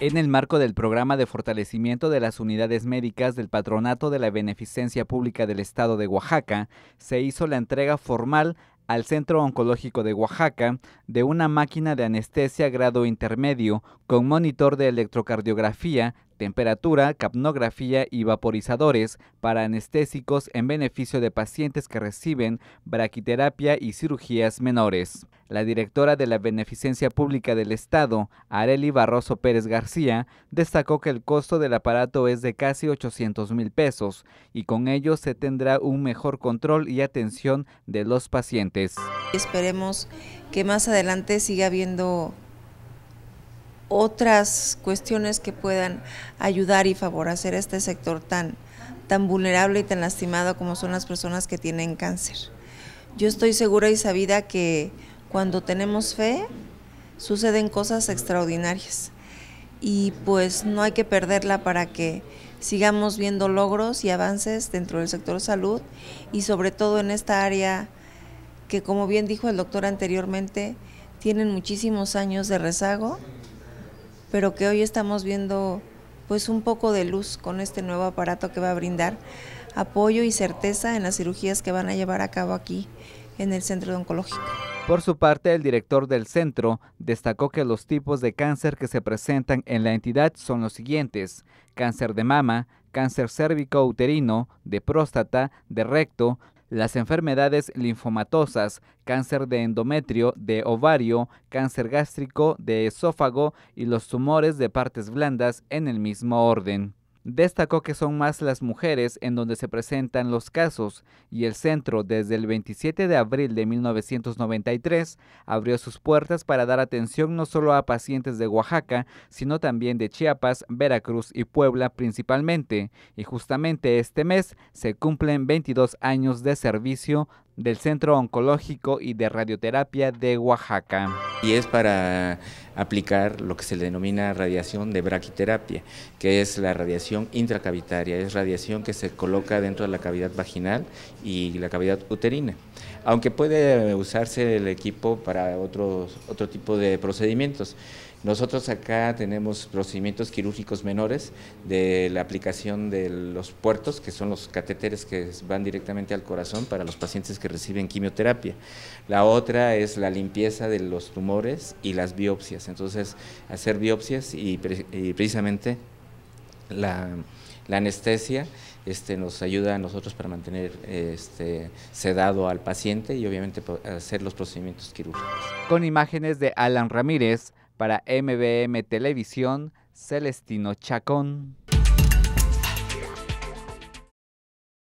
en el marco del programa de fortalecimiento de las unidades médicas del Patronato de la Beneficencia Pública del Estado de Oaxaca, se hizo la entrega formal al Centro Oncológico de Oaxaca de una máquina de anestesia grado intermedio con monitor de electrocardiografía temperatura, capnografía y vaporizadores para anestésicos en beneficio de pacientes que reciben braquiterapia y cirugías menores. La directora de la Beneficencia Pública del Estado, Areli Barroso Pérez García, destacó que el costo del aparato es de casi 800 mil pesos y con ello se tendrá un mejor control y atención de los pacientes. Esperemos que más adelante siga habiendo otras cuestiones que puedan ayudar y favorecer a este sector tan, tan vulnerable y tan lastimado como son las personas que tienen cáncer. Yo estoy segura y sabida que cuando tenemos fe suceden cosas extraordinarias y pues no hay que perderla para que sigamos viendo logros y avances dentro del sector salud y sobre todo en esta área que como bien dijo el doctor anteriormente, tienen muchísimos años de rezago pero que hoy estamos viendo pues un poco de luz con este nuevo aparato que va a brindar apoyo y certeza en las cirugías que van a llevar a cabo aquí en el centro oncológico. Por su parte, el director del centro destacó que los tipos de cáncer que se presentan en la entidad son los siguientes: cáncer de mama, cáncer cérvico uterino, de próstata, de recto, las enfermedades linfomatosas, cáncer de endometrio, de ovario, cáncer gástrico, de esófago y los tumores de partes blandas en el mismo orden. Destacó que son más las mujeres en donde se presentan los casos y el centro desde el 27 de abril de 1993 abrió sus puertas para dar atención no solo a pacientes de Oaxaca, sino también de Chiapas, Veracruz y Puebla principalmente. Y justamente este mes se cumplen 22 años de servicio del Centro Oncológico y de Radioterapia de Oaxaca. Y es para aplicar lo que se le denomina radiación de braquiterapia, que es la radiación intracavitaria, es radiación que se coloca dentro de la cavidad vaginal y la cavidad uterina. Aunque puede usarse el equipo para otros, otro tipo de procedimientos. Nosotros acá tenemos procedimientos quirúrgicos menores de la aplicación de los puertos, que son los catéteres que van directamente al corazón para los pacientes que reciben quimioterapia. La otra es la limpieza de los tumores y las biopsias. Entonces, hacer biopsias y, precisamente la, anestesia este, nos ayuda a nosotros para mantener este, sedado al paciente y obviamente hacer los procedimientos quirúrgicos. Con imágenes de Alan Ramírez para MBM Televisión, Celestino Chacón.